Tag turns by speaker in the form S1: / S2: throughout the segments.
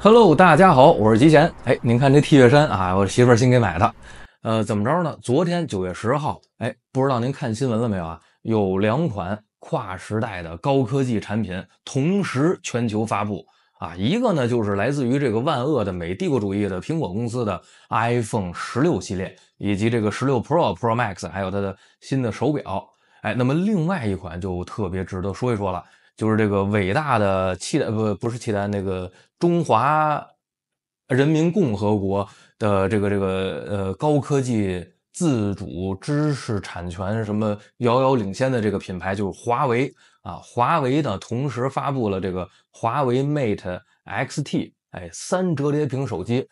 S1: Hello，大家好，我是吉贤。哎，您看这 T 恤衫啊，我媳妇新给买的。呃，怎么着呢？昨天九月十号，哎，不知道您看新闻了没有啊？有两款跨时代的高科技产品同时全球发布啊。一个呢，就是来自于这个万恶的美帝国主义的苹果公司的 iPhone 十六系列以及这个十六 Pro、Pro Max，还有它的新的手表。哎，那么另外一款就特别值得说一说了。就是这个伟大的契丹，不不是契丹，那个中华人民共和国的这个这个呃高科技自主知识产权什么遥遥领先的这个品牌就是华为啊！华为呢，同时发布了这个华为 Mate XT 哎三折叠屏手机，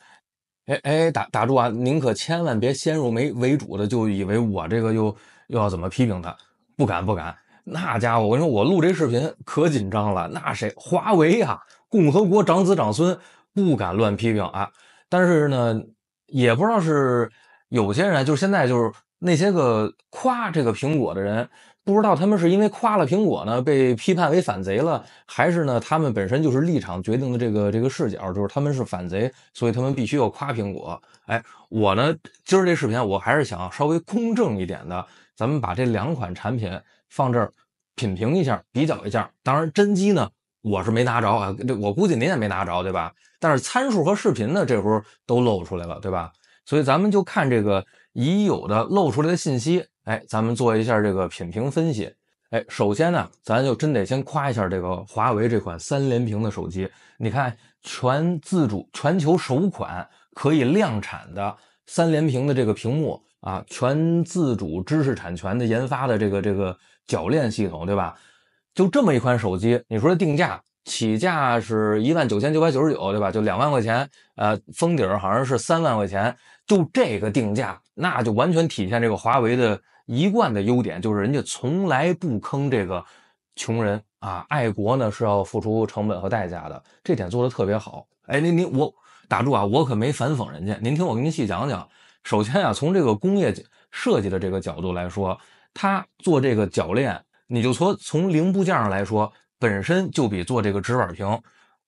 S1: 哎哎打打住啊！您可千万别先入为为主的就以为我这个又又要怎么批评他，不敢不敢。那家伙，我跟你说，我录这视频可紧张了。那谁，华为啊，共和国长子长孙不敢乱批评啊。但是呢，也不知道是有些人，就是现在就是那些个夸这个苹果的人，不知道他们是因为夸了苹果呢被批判为反贼了，还是呢他们本身就是立场决定的这个这个视角，就是他们是反贼，所以他们必须要夸苹果。哎，我呢，今儿这视频我还是想稍微公正一点的，咱们把这两款产品。放这儿品评一下，比较一下。当然真机呢，我是没拿着啊，这我估计您也没拿着，对吧？但是参数和视频呢，这时候都露出来了，对吧？所以咱们就看这个已有的露出来的信息，哎，咱们做一下这个品评分析。哎，首先呢，咱就真得先夸一下这个华为这款三连屏的手机。你看，全自主、全球首款可以量产的三连屏的这个屏幕啊，全自主知识产权的研发的这个这个。铰链系统，对吧？就这么一款手机，你说定价起价是一万九千九百九十九，对吧？就两万块钱，呃，封顶好像是三万块钱，就这个定价，那就完全体现这个华为的一贯的优点，就是人家从来不坑这个穷人啊。爱国呢是要付出成本和代价的，这点做的特别好。哎，您您我打住啊，我可没反讽人家，您听我给您细讲讲。首先啊，从这个工业设计的这个角度来说。它做这个铰链，你就从从零部件上来说，本身就比做这个直板屏，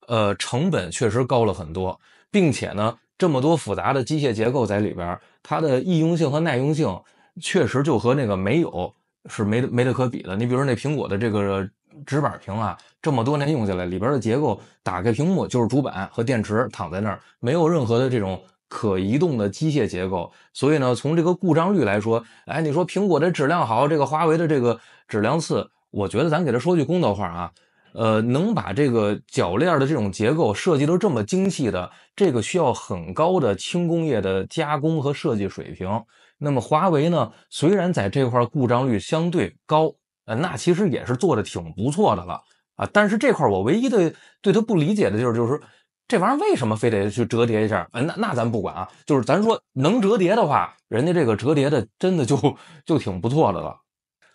S1: 呃，成本确实高了很多，并且呢，这么多复杂的机械结构在里边，它的易用性和耐用性，确实就和那个没有是没没得可比的。你比如说那苹果的这个直板屏啊，这么多年用下来，里边的结构打开屏幕就是主板和电池躺在那儿，没有任何的这种。可移动的机械结构，所以呢，从这个故障率来说，哎，你说苹果的质量好，这个华为的这个质量次，我觉得咱给他说句公道话啊，呃，能把这个铰链的这种结构设计得这么精细的，这个需要很高的轻工业的加工和设计水平。那么华为呢，虽然在这块故障率相对高，呃，那其实也是做的挺不错的了啊。但是这块我唯一的对他不理解的就是，就是说。这玩意儿为什么非得去折叠一下？呃，那那咱不管啊，就是咱说能折叠的话，人家这个折叠的真的就就挺不错的了。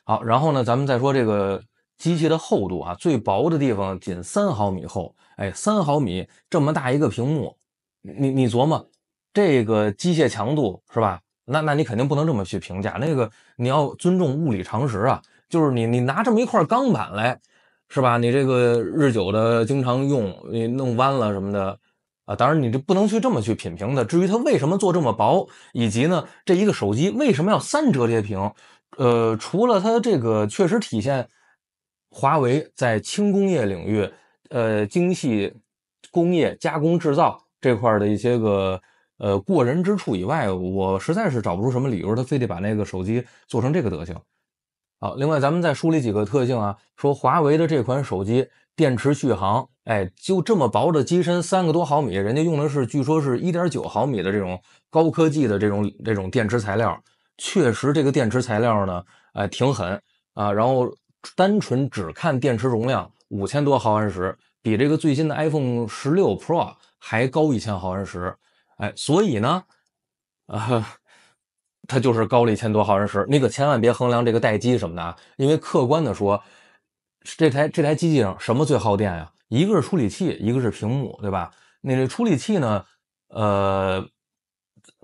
S1: 好，然后呢，咱们再说这个机器的厚度啊，最薄的地方仅三毫米厚，哎，三毫米这么大一个屏幕，你你琢磨这个机械强度是吧？那那你肯定不能这么去评价那个，你要尊重物理常识啊，就是你你拿这么一块钢板来。是吧？你这个日久的经常用，你弄弯了什么的啊？当然，你这不能去这么去品评的。至于它为什么做这么薄，以及呢，这一个手机为什么要三折叠屏？呃，除了它这个确实体现华为在轻工业领域，呃，精细工业加工制造这块的一些个呃过人之处以外，我实在是找不出什么理由，它非得把那个手机做成这个德行。好，另外咱们再梳理几个特性啊。说华为的这款手机电池续航，哎，就这么薄的机身，三个多毫米，人家用的是据说是一点九毫米的这种高科技的这种这种电池材料，确实这个电池材料呢，哎挺狠啊。然后单纯只看电池容量，五千多毫安时，比这个最新的 iPhone 十六 Pro 还高一千毫安时，哎，所以呢，啊。它就是高了一千多毫安时，你可千万别衡量这个待机什么的啊！因为客观的说，这台这台机器上什么最耗电呀？一个是处理器，一个是屏幕，对吧？那这处理器呢？呃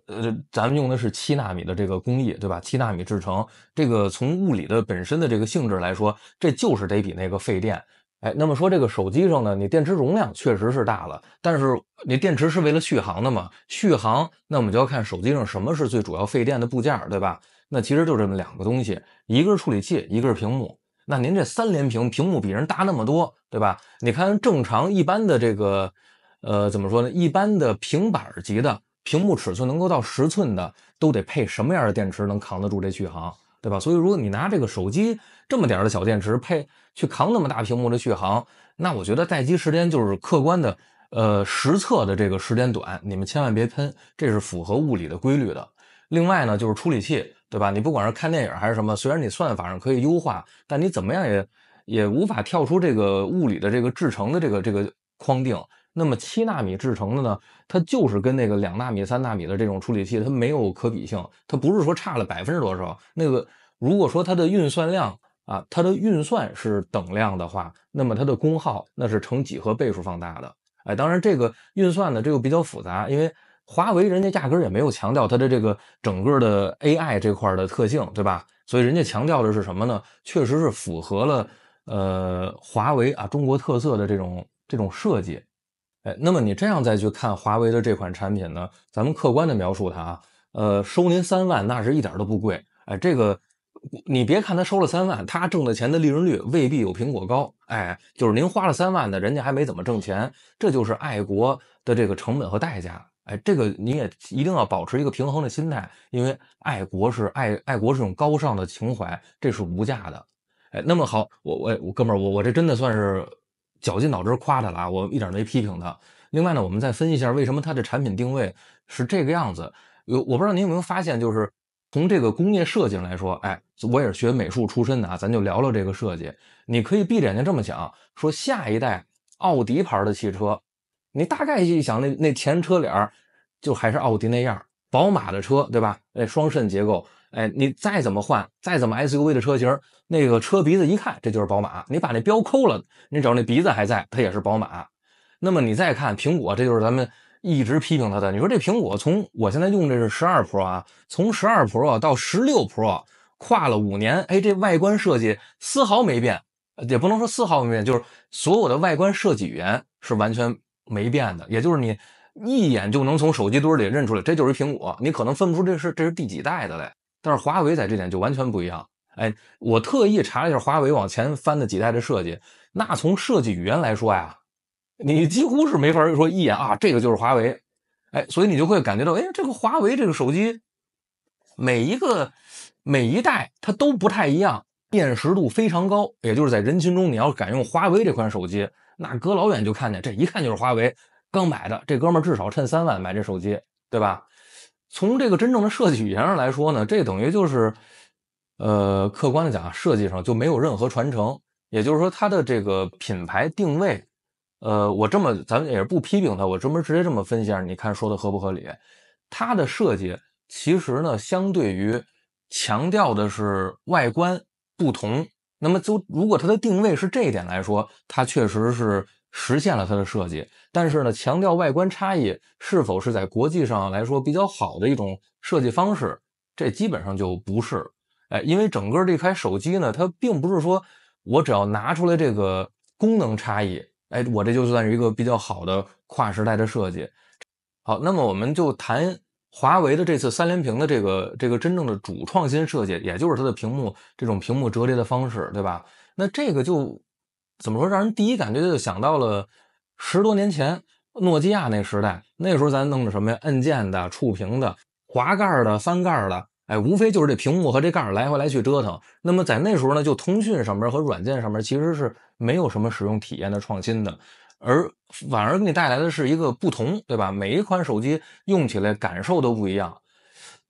S1: 呃，咱们用的是七纳米的这个工艺，对吧？七纳米制成，这个从物理的本身的这个性质来说，这就是得比那个费电。哎，那么说这个手机上呢，你电池容量确实是大了，但是你电池是为了续航的嘛？续航，那我们就要看手机上什么是最主要费电的部件，对吧？那其实就这么两个东西，一个是处理器，一个是屏幕。那您这三连屏，屏幕比人大那么多，对吧？你看正常一般的这个，呃，怎么说呢？一般的平板级的屏幕尺寸能够到十寸的，都得配什么样的电池能扛得住这续航，对吧？所以如果你拿这个手机这么点儿的小电池配。去扛那么大屏幕的续航，那我觉得待机时间就是客观的，呃，实测的这个时间短，你们千万别喷，这是符合物理的规律的。另外呢，就是处理器，对吧？你不管是看电影还是什么，虽然你算法上可以优化，但你怎么样也也无法跳出这个物理的这个制成的这个这个框定。那么七纳米制成的呢，它就是跟那个两纳米、三纳米的这种处理器，它没有可比性，它不是说差了百分之多少。那个如果说它的运算量，啊，它的运算是等量的话，那么它的功耗那是成几何倍数放大的。哎，当然这个运算呢，这又比较复杂，因为华为人家压根儿也没有强调它的这个整个的 AI 这块的特性，对吧？所以人家强调的是什么呢？确实是符合了呃华为啊中国特色的这种这种设计。哎，那么你这样再去看华为的这款产品呢，咱们客观的描述它啊，呃，收您三万那是一点都不贵。哎，这个。你别看他收了三万，他挣的钱的利润率未必有苹果高。哎，就是您花了三万呢，人家还没怎么挣钱，这就是爱国的这个成本和代价。哎，这个你也一定要保持一个平衡的心态，因为爱国是爱，爱国是一种高尚的情怀，这是无价的。哎，那么好，我我我哥们儿，我我这真的算是绞尽脑汁夸他了，我一点没批评他。另外呢，我们再分析一下为什么他的产品定位是这个样子。有我不知道您有没有发现，就是。从这个工业设计上来说，哎，我也是学美术出身的啊，咱就聊聊这个设计。你可以闭着眼睛这么想：说下一代奥迪牌的汽车，你大概一想，那那前车脸儿就还是奥迪那样。宝马的车，对吧？那双肾结构，哎，你再怎么换，再怎么 SUV 的车型，那个车鼻子一看，这就是宝马。你把那标抠了，你要那鼻子还在，它也是宝马。那么你再看苹果，这就是咱们。一直批评他的，你说这苹果从我现在用的是十二 Pro 啊，从十二 Pro 到十六 Pro 跨了五年，哎，这外观设计丝毫没变，也不能说丝毫没变，就是所有的外观设计语言是完全没变的，也就是你一眼就能从手机堆里认出来这就是苹果，你可能分不出这是这是第几代的来。但是华为在这点就完全不一样，哎，我特意查了一下华为往前翻的几代的设计，那从设计语言来说呀。你几乎是没法说一眼啊，这个就是华为，哎，所以你就会感觉到，哎，这个华为这个手机，每一个每一代它都不太一样，辨识度非常高。也就是在人群中，你要敢用华为这款手机，那隔老远就看见，这一看就是华为刚买的。这哥们儿至少趁三万买这手机，对吧？从这个真正的设计语言上来说呢，这等于就是，呃，客观的讲，设计上就没有任何传承。也就是说，它的这个品牌定位。呃，我这么，咱们也是不批评他，我专门直接这么分析，下，你看说的合不合理？它的设计其实呢，相对于强调的是外观不同，那么就如果它的定位是这一点来说，它确实是实现了它的设计。但是呢，强调外观差异是否是在国际上来说比较好的一种设计方式，这基本上就不是。哎，因为整个这台手机呢，它并不是说我只要拿出来这个功能差异。哎，我这就算是一个比较好的跨时代的设计。好，那么我们就谈华为的这次三连屏的这个这个真正的主创新设计，也就是它的屏幕这种屏幕折叠的方式，对吧？那这个就怎么说，让人第一感觉就想到了十多年前诺基亚那时代，那时候咱弄的什么呀？按键的、触屏的、滑盖的、翻盖的。哎，无非就是这屏幕和这盖儿来回来去折腾。那么在那时候呢，就通讯上面和软件上面其实是没有什么使用体验的创新的，而反而给你带来的是一个不同，对吧？每一款手机用起来感受都不一样。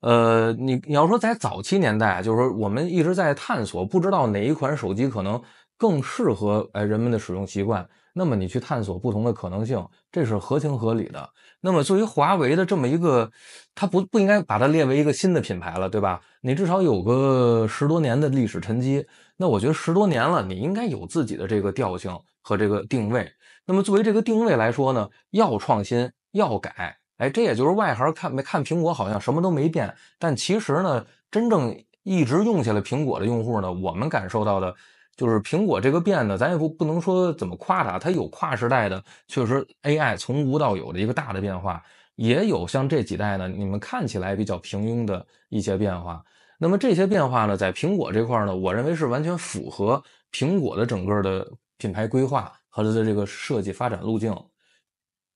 S1: 呃，你你要说在早期年代，就是说我们一直在探索，不知道哪一款手机可能更适合哎人们的使用习惯。那么你去探索不同的可能性，这是合情合理的。那么作为华为的这么一个，它不不应该把它列为一个新的品牌了，对吧？你至少有个十多年的历史沉积。那我觉得十多年了，你应该有自己的这个调性和这个定位。那么作为这个定位来说呢，要创新，要改。哎，这也就是外行看没看苹果好像什么都没变，但其实呢，真正一直用下来苹果的用户呢，我们感受到的。就是苹果这个变呢，咱也不不能说怎么夸它，它有跨时代的，确实 AI 从无到有的一个大的变化，也有像这几代呢，你们看起来比较平庸的一些变化。那么这些变化呢，在苹果这块呢，我认为是完全符合苹果的整个的品牌规划和它的这个设计发展路径。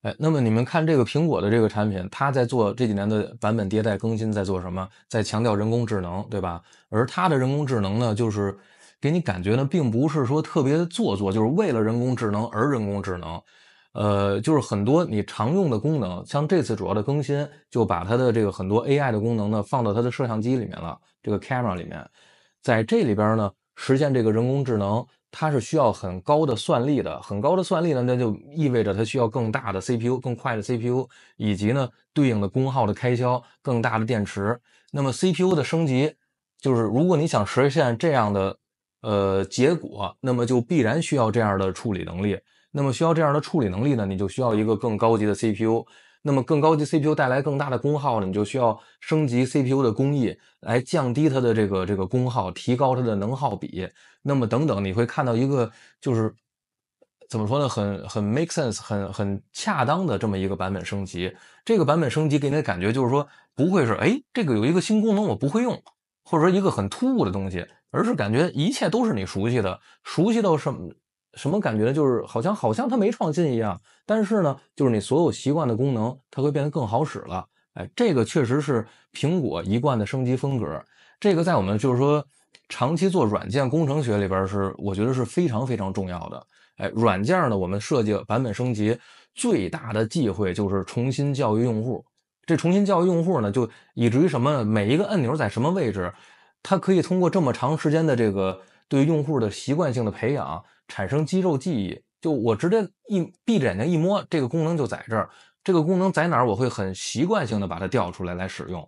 S1: 哎，那么你们看这个苹果的这个产品，它在做这几年的版本迭代更新，在做什么？在强调人工智能，对吧？而它的人工智能呢，就是。给你感觉呢，并不是说特别做作，就是为了人工智能而人工智能，呃，就是很多你常用的功能，像这次主要的更新，就把它的这个很多 AI 的功能呢放到它的摄像机里面了，这个 camera 里面，在这里边呢实现这个人工智能，它是需要很高的算力的，很高的算力呢，那就意味着它需要更大的 CPU，更快的 CPU，以及呢对应的功耗的开销，更大的电池。那么 CPU 的升级，就是如果你想实现这样的。呃，结果那么就必然需要这样的处理能力。那么需要这样的处理能力呢？你就需要一个更高级的 CPU。那么更高级 CPU 带来更大的功耗呢？你就需要升级 CPU 的工艺来降低它的这个这个功耗，提高它的能耗比。那么等等，你会看到一个就是怎么说呢？很很 make sense，很很恰当的这么一个版本升级。这个版本升级给你的感觉就是说不会是哎这个有一个新功能我不会用，或者说一个很突兀的东西。而是感觉一切都是你熟悉的，熟悉到什么什么感觉呢？就是好像好像它没创新一样。但是呢，就是你所有习惯的功能，它会变得更好使了。哎，这个确实是苹果一贯的升级风格。这个在我们就是说长期做软件工程学里边是，我觉得是非常非常重要的。哎，软件呢，我们设计版本升级最大的忌讳就是重新教育用户。这重新教育用户呢，就以至于什么每一个按钮在什么位置。它可以通过这么长时间的这个对用户的习惯性的培养，产生肌肉记忆。就我直接一闭着眼睛一摸，这个功能就在这儿。这个功能在哪儿，我会很习惯性的把它调出来来使用。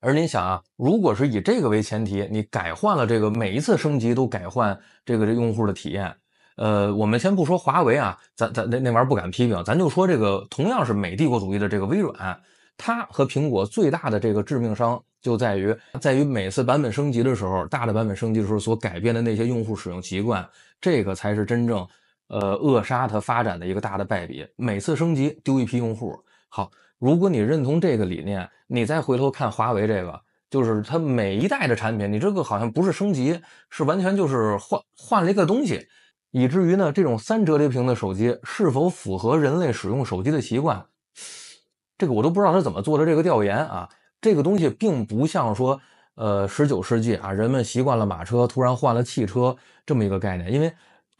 S1: 而您想啊，如果是以这个为前提，你改换了这个每一次升级都改换这个这用户的体验。呃，我们先不说华为啊，咱咱那那玩意儿不敢批评，咱就说这个同样是美帝国主义的这个微软。它和苹果最大的这个致命伤就在于，在于每次版本升级的时候，大的版本升级的时候所改变的那些用户使用习惯，这个才是真正呃扼杀它发展的一个大的败笔。每次升级丢一批用户。好，如果你认同这个理念，你再回头看华为这个，就是它每一代的产品，你这个好像不是升级，是完全就是换换了一个东西，以至于呢，这种三折叠屏的手机是否符合人类使用手机的习惯？这个我都不知道他怎么做的这个调研啊，这个东西并不像说，呃，十九世纪啊，人们习惯了马车，突然换了汽车这么一个概念。因为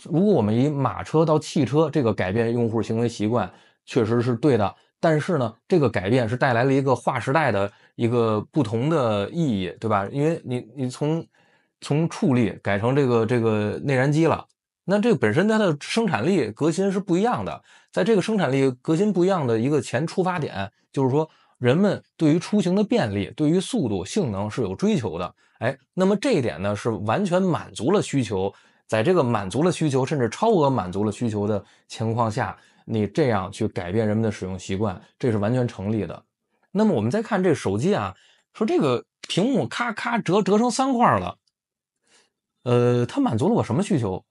S1: 如果我们以马车到汽车这个改变用户行为习惯，确实是对的。但是呢，这个改变是带来了一个划时代的一个不同的意义，对吧？因为你你从从畜力改成这个这个内燃机了。那这个本身它的生产力革新是不一样的，在这个生产力革新不一样的一个前出发点，就是说人们对于出行的便利、对于速度、性能是有追求的。哎，那么这一点呢是完全满足了需求，在这个满足了需求，甚至超额满足了需求的情况下，你这样去改变人们的使用习惯，这是完全成立的。那么我们再看这手机啊，说这个屏幕咔咔折折成三块了，呃，它满足了我什么需求？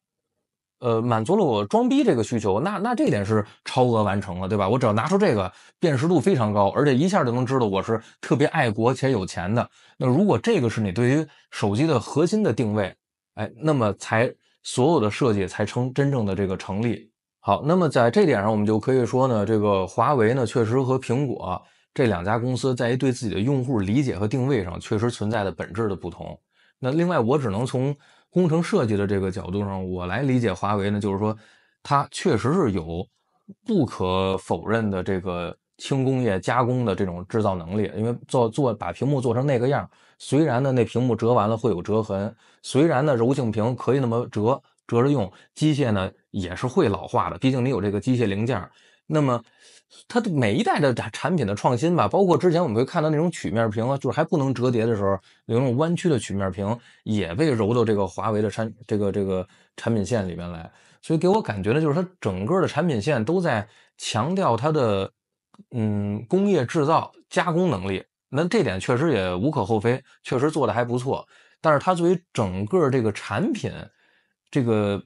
S1: 呃，满足了我装逼这个需求，那那这点是超额完成了，对吧？我只要拿出这个辨识度非常高，而且一下就能知道我是特别爱国且有钱的。那如果这个是你对于手机的核心的定位，哎，那么才所有的设计才成真正的这个成立。好，那么在这点上，我们就可以说呢，这个华为呢，确实和苹果这两家公司在于对自己的用户理解和定位上，确实存在的本质的不同。那另外，我只能从。工程设计的这个角度上，我来理解华为呢，就是说，它确实是有不可否认的这个轻工业加工的这种制造能力。因为做做把屏幕做成那个样，虽然呢那屏幕折完了会有折痕，虽然呢柔性屏可以那么折折着用，机械呢也是会老化的，毕竟你有这个机械零件。那么。它的每一代的产品的创新吧，包括之前我们会看到那种曲面屏，就是还不能折叠的时候，那种弯曲的曲面屏也被揉到这个华为的产这个这个产品线里面来。所以给我感觉呢，就是它整个的产品线都在强调它的嗯工业制造加工能力。那这点确实也无可厚非，确实做的还不错。但是它作为整个这个产品这个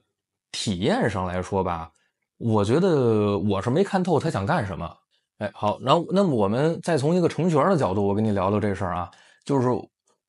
S1: 体验上来说吧。我觉得我是没看透他想干什么。哎，好，然后那么我们再从一个程序员的角度，我跟你聊聊这事儿啊。就是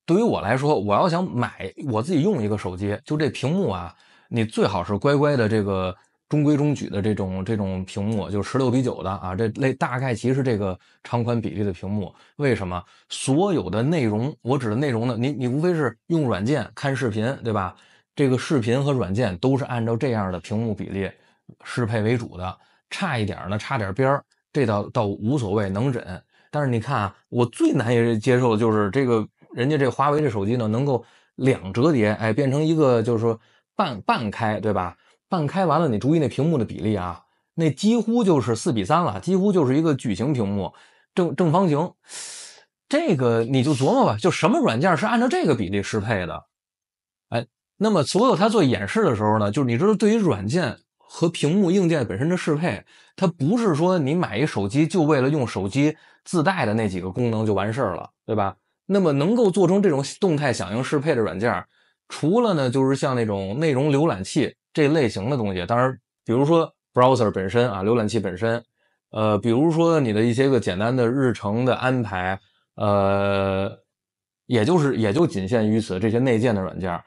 S1: 对于我来说，我要想买我自己用一个手机，就这屏幕啊，你最好是乖乖的这个中规中矩的这种这种屏幕，就十六比九的啊这类大概其实这个长宽比例的屏幕。为什么？所有的内容，我指的内容呢？你你无非是用软件看视频，对吧？这个视频和软件都是按照这样的屏幕比例。适配为主的，差一点呢，差点边儿，这倒倒无所谓，能忍。但是你看啊，我最难以接受的就是这个，人家这华为这手机呢，能够两折叠，哎，变成一个就是说半半开，对吧？半开完了，你注意那屏幕的比例啊，那几乎就是四比三了，几乎就是一个矩形屏幕，正正方形。这个你就琢磨吧，就什么软件是按照这个比例适配的？哎，那么所有它做演示的时候呢，就是你知道，对于软件。和屏幕硬件本身的适配，它不是说你买一手机就为了用手机自带的那几个功能就完事儿了，对吧？那么能够做成这种动态响应适配的软件除了呢，就是像那种内容浏览器这类型的东西，当然，比如说 browser 本身啊，浏览器本身，呃，比如说你的一些个简单的日程的安排，呃，也就是也就仅限于此这些内建的软件儿。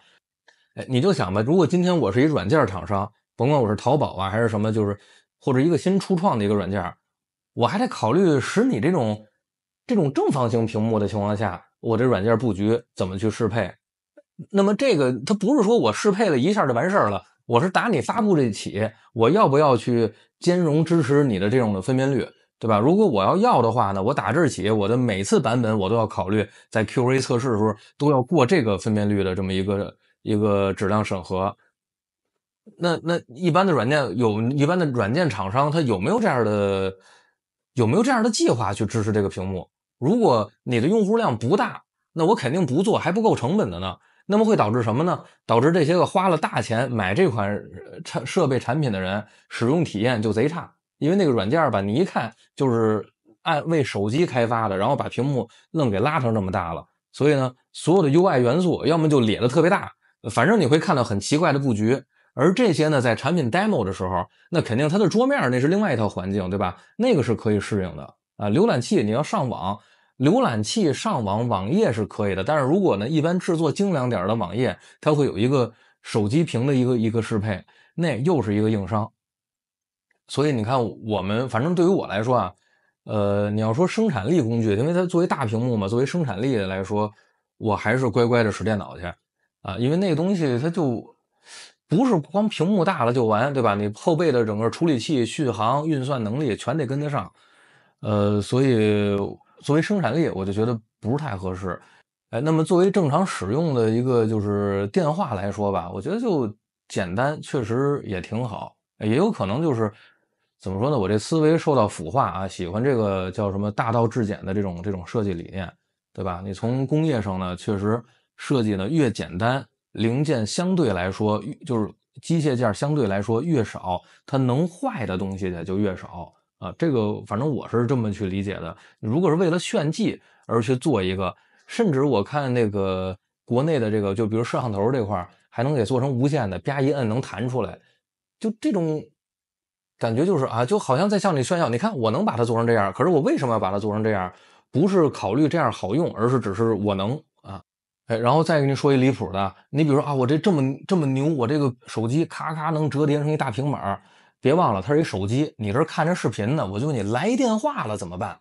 S1: 哎，你就想吧，如果今天我是一软件厂商。甭管我是淘宝啊，还是什么，就是或者一个新初创的一个软件儿，我还得考虑使你这种这种正方形屏幕的情况下，我这软件布局怎么去适配。那么这个它不是说我适配了一下就完事儿了，我是打你发布这起，我要不要去兼容支持你的这种的分辨率，对吧？如果我要要的话呢，我打这起，我的每次版本我都要考虑在 QA 测试的时候都要过这个分辨率的这么一个一个质量审核。那那一般的软件有一般的软件厂商，他有没有这样的有没有这样的计划去支持这个屏幕？如果你的用户量不大，那我肯定不做，还不够成本的呢。那么会导致什么呢？导致这些个花了大钱买这款产设备产品的人使用体验就贼差，因为那个软件吧，你一看就是按为手机开发的，然后把屏幕愣给拉成这么大了，所以呢，所有的 UI 元素要么就咧的特别大，反正你会看到很奇怪的布局。而这些呢，在产品 demo 的时候，那肯定它的桌面那是另外一套环境，对吧？那个是可以适应的啊。浏览器你要上网，浏览器上网网页是可以的。但是如果呢，一般制作精良点的网页，它会有一个手机屏的一个一个适配，那又是一个硬伤。所以你看，我们反正对于我来说啊，呃，你要说生产力工具，因为它作为大屏幕嘛，作为生产力来说，我还是乖乖的使电脑去啊，因为那个东西它就。不是光屏幕大了就完，对吧？你后背的整个处理器、续航、运算能力全得跟得上。呃，所以作为生产力，我就觉得不是太合适。哎，那么作为正常使用的一个就是电话来说吧，我觉得就简单，确实也挺好。也有可能就是怎么说呢？我这思维受到腐化啊，喜欢这个叫什么“大道至简”的这种这种设计理念，对吧？你从工业上呢，确实设计呢越简单。零件相对来说，就是机械件相对来说越少，它能坏的东西也就越少啊。这个反正我是这么去理解的。如果是为了炫技而去做一个，甚至我看那个国内的这个，就比如摄像头这块还能给做成无线的，啪一摁能弹出来，就这种感觉就是啊，就好像在向你炫耀。你看，我能把它做成这样，可是我为什么要把它做成这样？不是考虑这样好用，而是只是我能。然后再跟您说一离谱的，你比如说啊，我这这么这么牛，我这个手机咔咔能折叠成一大平板别忘了它是一手机。你这看着视频呢，我就问你，来电话了怎么办？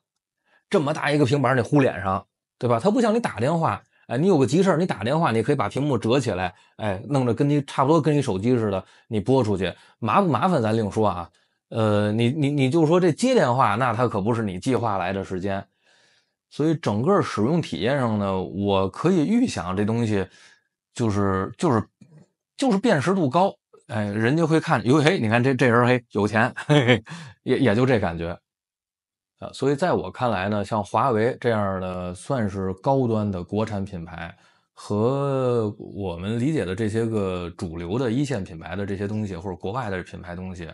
S1: 这么大一个平板你呼脸上，对吧？它不像你打电话，哎，你有个急事你打电话，你可以把屏幕折起来，哎，弄着跟你差不多跟一手机似的，你拨出去麻不麻烦咱另说啊。呃，你你你就说这接电话，那它可不是你计划来的时间。所以整个使用体验上呢，我可以预想这东西就是就是就是辨识度高，哎，人家会看，哟嘿，你看这这人嘿有钱，嘿嘿，也也就这感觉，啊，所以在我看来呢，像华为这样的算是高端的国产品牌，和我们理解的这些个主流的一线品牌的这些东西，或者国外的品牌东西，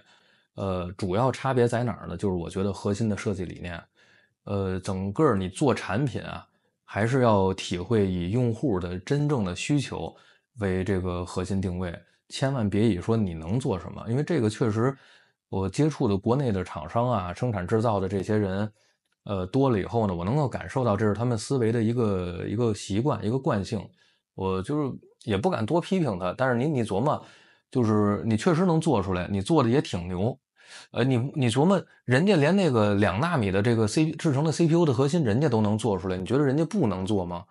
S1: 呃，主要差别在哪儿呢？就是我觉得核心的设计理念。呃，整个你做产品啊，还是要体会以用户的真正的需求为这个核心定位，千万别以说你能做什么，因为这个确实，我接触的国内的厂商啊，生产制造的这些人，呃，多了以后呢，我能够感受到这是他们思维的一个一个习惯，一个惯性，我就是也不敢多批评他，但是你你琢磨，就是你确实能做出来，你做的也挺牛。呃，你你琢磨，人家连那个两纳米的这个 C 制成的 C P U 的核心，人家都能做出来，你觉得人家不能做吗？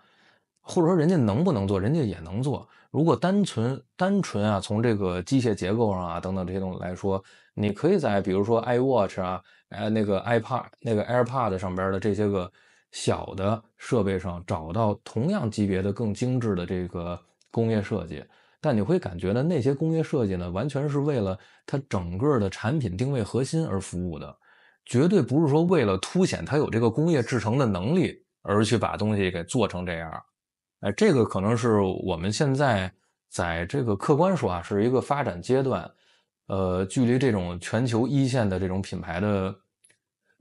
S1: 或者说人家能不能做，人家也能做。如果单纯单纯啊，从这个机械结构上啊等等这些东西来说，你可以在比如说 i Watch 啊，呃那个 i Pad 那个 Air Pad 上边的这些个小的设备上，找到同样级别的更精致的这个工业设计。但你会感觉呢？那些工业设计呢，完全是为了它整个的产品定位核心而服务的，绝对不是说为了凸显它有这个工业制成的能力而去把东西给做成这样。哎，这个可能是我们现在在这个客观说啊，是一个发展阶段，呃，距离这种全球一线的这种品牌的，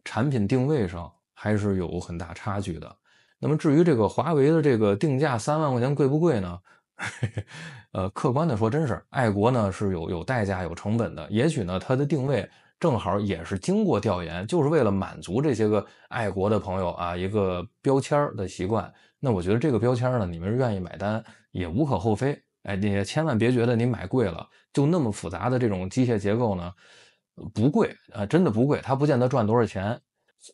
S1: 产品定位上还是有很大差距的。那么至于这个华为的这个定价三万块钱贵不贵呢？呃，客观的说，真是爱国呢是有有代价、有成本的。也许呢，它的定位正好也是经过调研，就是为了满足这些个爱国的朋友啊一个标签的习惯。那我觉得这个标签呢，你们愿意买单也无可厚非。哎，你也千万别觉得你买贵了，就那么复杂的这种机械结构呢不贵啊，真的不贵。它不见得赚多少钱。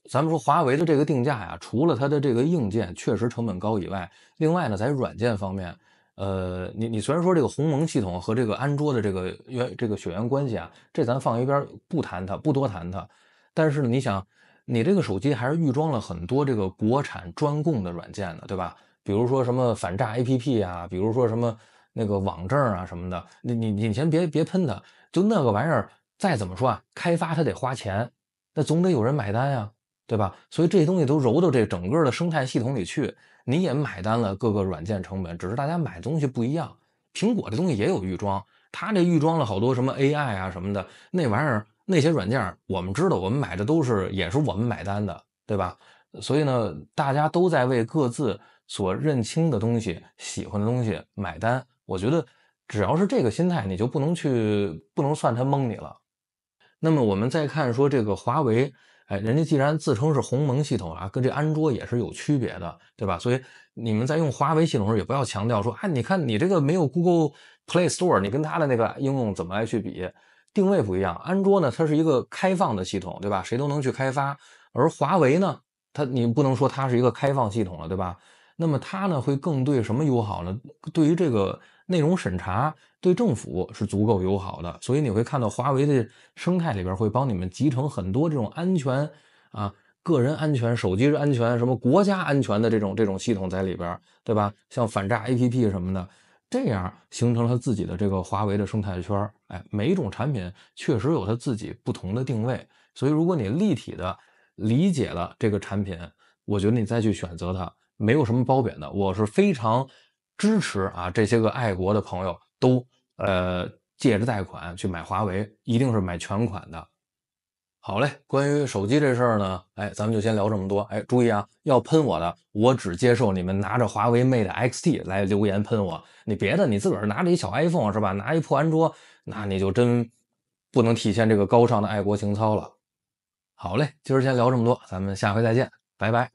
S1: 咱们说华为的这个定价呀，除了它的这个硬件确实成本高以外，另外呢在软件方面。呃，你你虽然说这个鸿蒙系统和这个安卓的这个源这个血缘关系啊，这咱放一边不谈它，不多谈它。但是呢，你想，你这个手机还是预装了很多这个国产专供的软件的，对吧？比如说什么反诈 APP 啊，比如说什么那个网证啊什么的。你你你先别别喷它，就那个玩意儿再怎么说啊，开发它得花钱，那总得有人买单呀，对吧？所以这些东西都揉到这整个的生态系统里去。你也买单了各个软件成本，只是大家买东西不一样。苹果这东西也有预装，它这预装了好多什么 AI 啊什么的，那玩意儿那些软件，我们知道我们买的都是也是我们买单的，对吧？所以呢，大家都在为各自所认清的东西、喜欢的东西买单。我觉得只要是这个心态，你就不能去，不能算他蒙你了。那么我们再看说这个华为。哎，人家既然自称是鸿蒙系统啊，跟这安卓也是有区别的，对吧？所以你们在用华为系统时，也不要强调说，哎，你看你这个没有 Google Play Store，你跟它的那个应用怎么来去比？定位不一样。安卓呢，它是一个开放的系统，对吧？谁都能去开发。而华为呢，它你不能说它是一个开放系统了，对吧？那么它呢，会更对什么友好呢？对于这个。内容审查对政府是足够友好的，所以你会看到华为的生态里边会帮你们集成很多这种安全啊、个人安全、手机安全、什么国家安全的这种这种系统在里边，对吧？像反诈 APP 什么的，这样形成了自己的这个华为的生态圈。哎，每一种产品确实有它自己不同的定位，所以如果你立体的理解了这个产品，我觉得你再去选择它，没有什么褒贬的。我是非常。支持啊！这些个爱国的朋友都呃借着贷款去买华为，一定是买全款的。好嘞，关于手机这事儿呢，哎，咱们就先聊这么多。哎，注意啊，要喷我的，我只接受你们拿着华为 Mate XT 来留言喷我。你别的，你自个儿拿着一小 iPhone 是吧？拿一破安卓，那你就真不能体现这个高尚的爱国情操了。好嘞，今儿先聊这么多，咱们下回再见，拜拜。